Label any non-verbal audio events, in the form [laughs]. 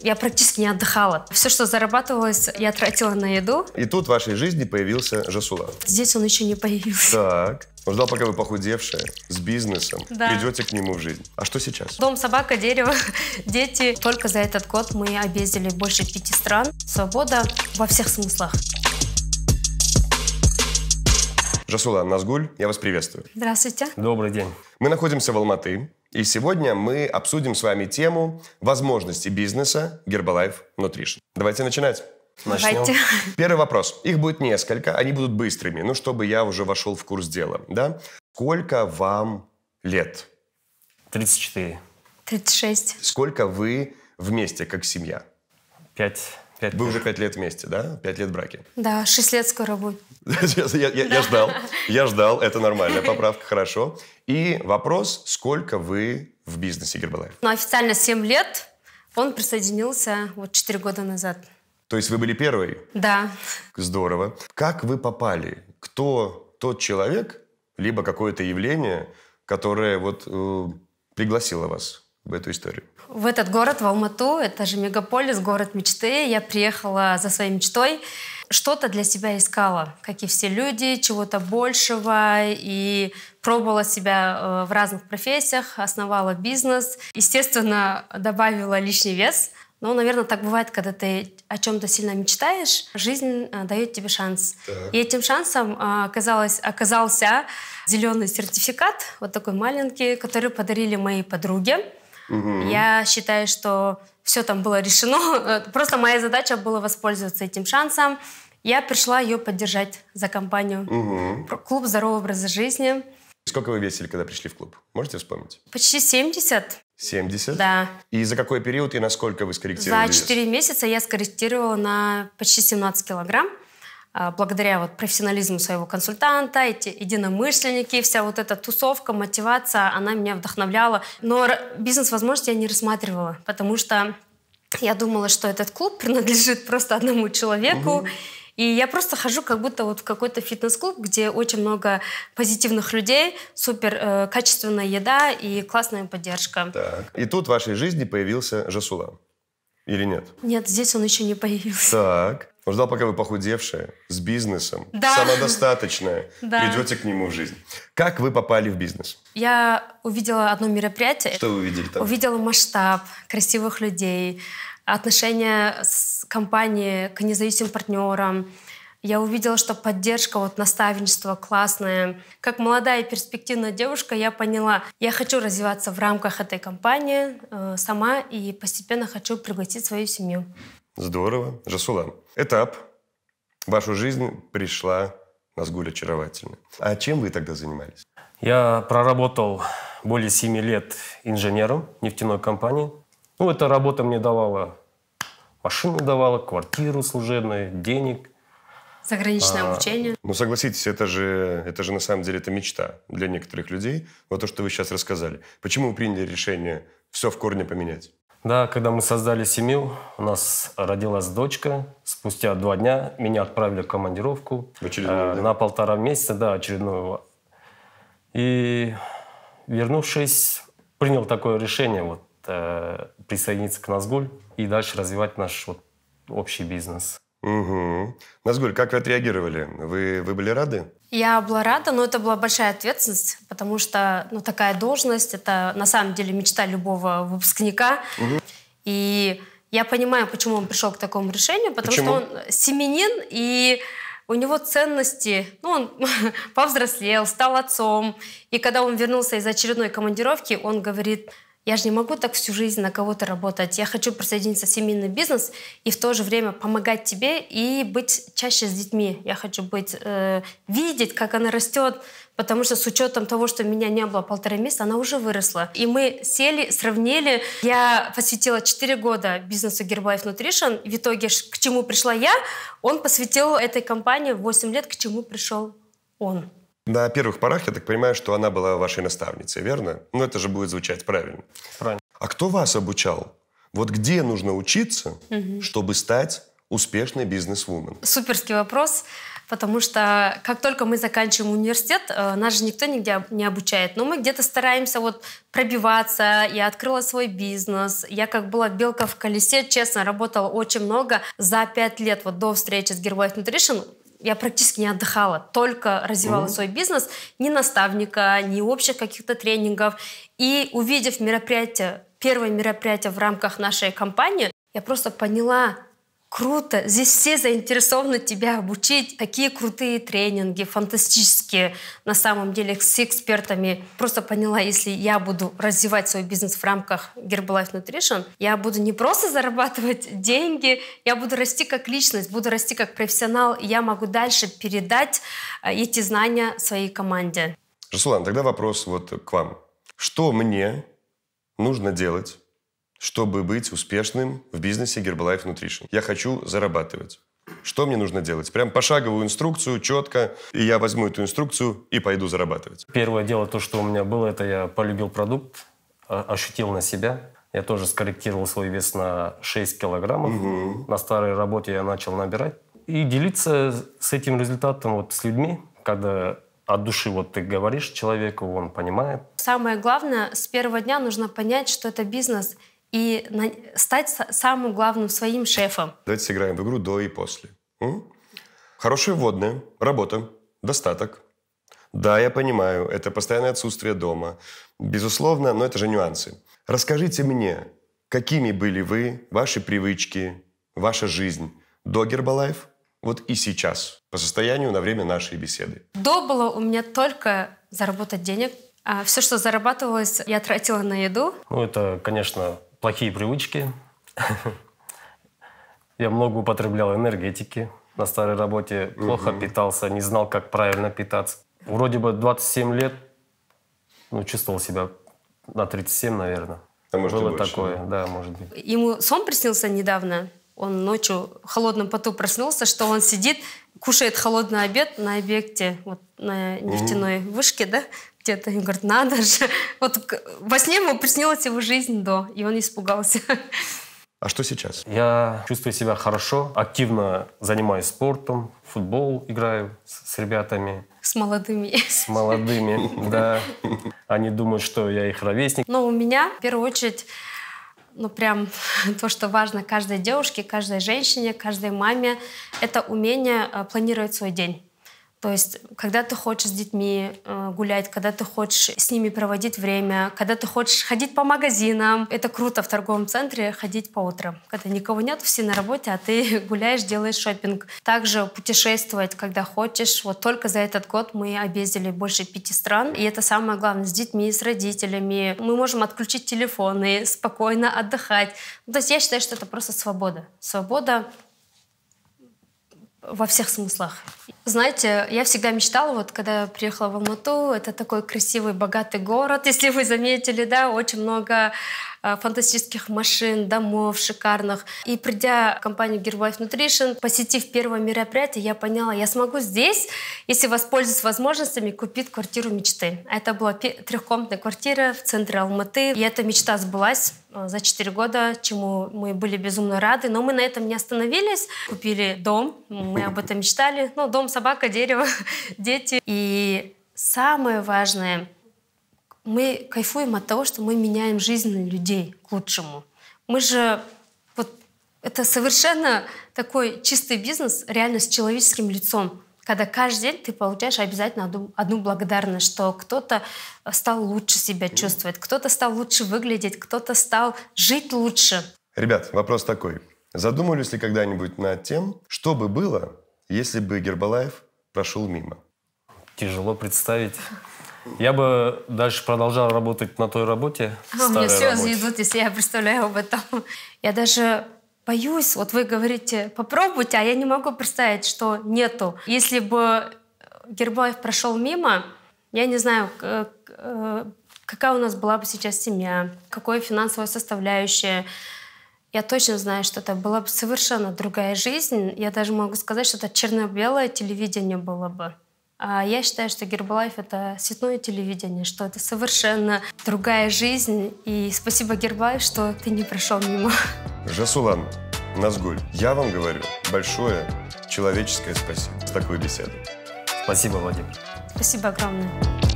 я практически не отдыхала. Все, что зарабатывалось, я тратила на еду. И тут в вашей жизни появился Жасула. Здесь он еще не появился. Так. Он ждал, пока вы похудевшие, с бизнесом, да. придете к нему в жизнь. А что сейчас? Дом, собака, дерево, [laughs] дети. Только за этот год мы объездили больше пяти стран. Свобода во всех смыслах. Жасула Назгуль, я вас приветствую. Здравствуйте. Добрый день. Мы находимся в Алматы, и сегодня мы обсудим с вами тему возможности бизнеса Herbalife Nutrition. Давайте начинать. Начнем. Давайте. Первый вопрос. Их будет несколько, они будут быстрыми, ну, чтобы я уже вошел в курс дела, да? Сколько вам лет? 34. 36. Сколько вы вместе, как семья? 5 Пять Вы уже пять лет вместе, да? Пять лет браки. Да, шесть лет скоро будет. [laughs] я, я, да. я ждал, я ждал, это нормальная [laughs] поправка, хорошо. И вопрос, сколько вы в бизнесе Гербалайф? Ну, официально семь лет, он присоединился вот четыре года назад. То есть вы были первой? Да. Здорово. Как вы попали? Кто тот человек, либо какое-то явление, которое вот э, пригласило вас в эту историю? в этот город, в Алмату. Это же мегаполис, город мечты. Я приехала за своей мечтой. Что-то для себя искала, как и все люди, чего-то большего. И пробовала себя э, в разных профессиях, основала бизнес. Естественно, добавила лишний вес. Но, наверное, так бывает, когда ты о чем-то сильно мечтаешь, жизнь э, дает тебе шанс. Так. И этим шансом э, оказалось, оказался зеленый сертификат, вот такой маленький, который подарили моей подруге. Я считаю, что все там было решено. [laughs] Просто моя задача была воспользоваться этим шансом. Я пришла ее поддержать за компанию. Угу. Клуб здорового образа жизни». Сколько вы весили, когда пришли в клуб? Можете вспомнить? Почти 70. 70? Да. И за какой период и насколько вы скорректировали За 4 вес? месяца я скорректировала на почти 17 килограмм. А, благодаря вот профессионализму своего консультанта, эти единомышленники, вся вот эта тусовка, мотивация, она меня вдохновляла. Но бизнес-возможности я не рассматривала, потому что я думала, что этот клуб принадлежит просто одному человеку. Угу. И я просто хожу как будто вот в какой-то фитнес-клуб, где очень много позитивных людей, супер э, качественная еда и классная поддержка. Так. И тут в вашей жизни появился Жасула. Или нет? Нет, здесь он еще не появился. Так. Он ждал, пока вы похудевшая, с бизнесом, да. самодостаточная, [laughs] да. придете к нему в жизнь. Как вы попали в бизнес? Я увидела одно мероприятие. Что вы увидели там? Увидела масштаб красивых людей, отношения с компанией к независимым партнерам. Я увидела, что поддержка, вот наставничество классное. Как молодая и перспективная девушка, я поняла, я хочу развиваться в рамках этой компании э, сама и постепенно хочу пригласить свою семью. Здорово. Жасулам, этап. В вашу жизнь пришла сгуль очаровательно. А чем вы тогда занимались? Я проработал более 7 лет инженером нефтяной компании. Ну, эта работа мне давала машину давала, квартиру служебную, денег. Заграничное а, обучение. Ну, согласитесь, это же, это же на самом деле это мечта для некоторых людей. Вот то, что вы сейчас рассказали. Почему вы приняли решение все в корне поменять? Да, когда мы создали семью, у нас родилась дочка. Спустя два дня меня отправили в командировку. В очередную, э, На полтора месяца, да, очередную. И вернувшись, принял такое решение вот, э, присоединиться к Назгуль и дальше развивать наш вот, общий бизнес. Угу. Назгуль, как вы отреагировали? Вы, вы были рады? Я была рада, но это была большая ответственность, потому что ну, такая должность, это на самом деле мечта любого выпускника. Угу. И я понимаю, почему он пришел к такому решению, потому почему? что он семенин, и у него ценности, ну, он [laughs] повзрослел, стал отцом. И когда он вернулся из очередной командировки, он говорит, я же не могу так всю жизнь на кого-то работать. Я хочу присоединиться в семейный бизнес и в то же время помогать тебе и быть чаще с детьми. Я хочу быть, э, видеть, как она растет, потому что с учетом того, что меня не было полтора месяца, она уже выросла. И мы сели, сравнили. Я посвятила 4 года бизнесу Гербайф Nutrition. В итоге, к чему пришла я, он посвятил этой компании 8 лет, к чему пришел он. На первых порах я так понимаю, что она была вашей наставницей, верно? Ну, это же будет звучать правильно. Правильно. А кто вас обучал? Вот где нужно учиться, угу. чтобы стать успешной бизнес-вумен? Суперский вопрос. Потому что как только мы заканчиваем университет, э, нас же никто нигде не обучает. Но мы где-то стараемся вот пробиваться. Я открыла свой бизнес. Я как была белка в колесе, честно, работала очень много. За пять лет вот до встречи с Gearwife Nutrition я практически не отдыхала, только развивала mm-hmm. свой бизнес, ни наставника, ни общих каких-то тренингов. И увидев мероприятие, первое мероприятие в рамках нашей компании, я просто поняла, Круто. Здесь все заинтересованы тебя обучить. Такие крутые тренинги, фантастические. На самом деле с экспертами. Просто поняла, если я буду развивать свой бизнес в рамках Herbalife Nutrition, я буду не просто [laughs] зарабатывать деньги, я буду расти как личность, буду расти как профессионал. И я могу дальше передать э, эти знания своей команде. Жасулан, тогда вопрос вот к вам. Что мне нужно делать, чтобы быть успешным в бизнесе Herbalife Nutrition, я хочу зарабатывать. Что мне нужно делать? Прям пошаговую инструкцию, четко, и я возьму эту инструкцию и пойду зарабатывать. Первое дело, то, что у меня было, это я полюбил продукт, а, ощутил на себя. Я тоже скорректировал свой вес на 6 килограммов. Угу. На старой работе я начал набирать. И делиться с этим результатом вот с людьми, когда от души вот ты говоришь человеку, он понимает. Самое главное, с первого дня нужно понять, что это бизнес – и стать самым главным своим шефом. Давайте сыграем в игру «До» и «После». М? Хорошие вводные, работа, достаток. Да, я понимаю, это постоянное отсутствие дома. Безусловно, но это же нюансы. Расскажите мне, какими были вы, ваши привычки, ваша жизнь до Гербалайф, вот и сейчас, по состоянию на время нашей беседы. До было у меня только заработать денег. А все, что зарабатывалось, я тратила на еду. Ну, это, конечно, плохие привычки. [laughs] Я много употреблял энергетики на старой работе, плохо питался, не знал, как правильно питаться. Вроде бы 27 лет, ну, чувствовал себя на 37, наверное. А может, Было больше, такое, да? да, может быть. Ему сон приснился недавно. Он ночью в холодном поту проснулся, что он сидит, кушает холодный обед на объекте, вот на нефтяной угу. вышке, да? Дед ему говорит, надо же. [laughs] Вот во сне ему приснилась его жизнь до, и он испугался. А что сейчас? Я чувствую себя хорошо, активно занимаюсь спортом, футбол играю с, с ребятами. С молодыми. С молодыми, [laughs] да. Они думают, что я их ровесник. Но у меня, в первую очередь, ну прям [laughs] то, что важно каждой девушке, каждой женщине, каждой маме, это умение э, планировать свой день. То есть, когда ты хочешь с детьми э, гулять, когда ты хочешь с ними проводить время, когда ты хочешь ходить по магазинам. Это круто в торговом центре ходить по утрам, когда никого нет, все на работе, а ты [laughs] гуляешь, делаешь шопинг. Также путешествовать, когда хочешь. Вот только за этот год мы объездили больше пяти стран. И это самое главное, с детьми, с родителями. Мы можем отключить телефоны, спокойно отдыхать. Ну, то есть я считаю, что это просто свобода. Свобода во всех смыслах. Знаете, я всегда мечтала, вот когда я приехала в Алмату, это такой красивый, богатый город, [laughs] если вы заметили, да, очень много а, фантастических машин, домов шикарных. И придя в компанию Gearwife Nutrition, посетив первое мероприятие, я поняла, я смогу здесь, если воспользуюсь возможностями, купить квартиру мечты. Это была трехкомнатная квартира в центре Алматы, и эта мечта сбылась. Э, за 4 года, чему мы были безумно рады. Но мы на этом не остановились. Купили дом, мы об этом мечтали. Ну, дом, собака, дерево, [laughs] дети. И самое важное, мы кайфуем от того, что мы меняем жизнь людей к лучшему. Мы же вот это совершенно такой чистый бизнес, реально с человеческим лицом когда каждый день ты получаешь обязательно одну, одну благодарность, что кто-то э, стал лучше себя чувствовать, кто-то стал лучше выглядеть, кто-то стал жить лучше. Ребят, вопрос такой. Задумывались ли когда-нибудь над тем, что бы было, если бы Гербалаев прошел мимо? Тяжело представить. Я бы дальше продолжал работать на той работе. А у меня слезы идут, если я представляю об этом. Я даже боюсь, вот вы говорите, попробуйте, а я не могу представить, что нету. Если бы Гербаев прошел мимо, я не знаю, э, какая у нас была бы сейчас семья, какое финансовое составляющее. Я точно знаю, что это была бы совершенно другая жизнь. Я даже могу сказать, что это черно-белое телевидение было бы. А, я считаю, что Гербалайф — это сетное телевидение, что это совершенно другая жизнь. И спасибо, Гербалайф, что ты не прошел мимо. Жасулан, Назгуль, я вам говорю большое человеческое спасибо за такую беседу. Спасибо, Владимир. Спасибо огромное.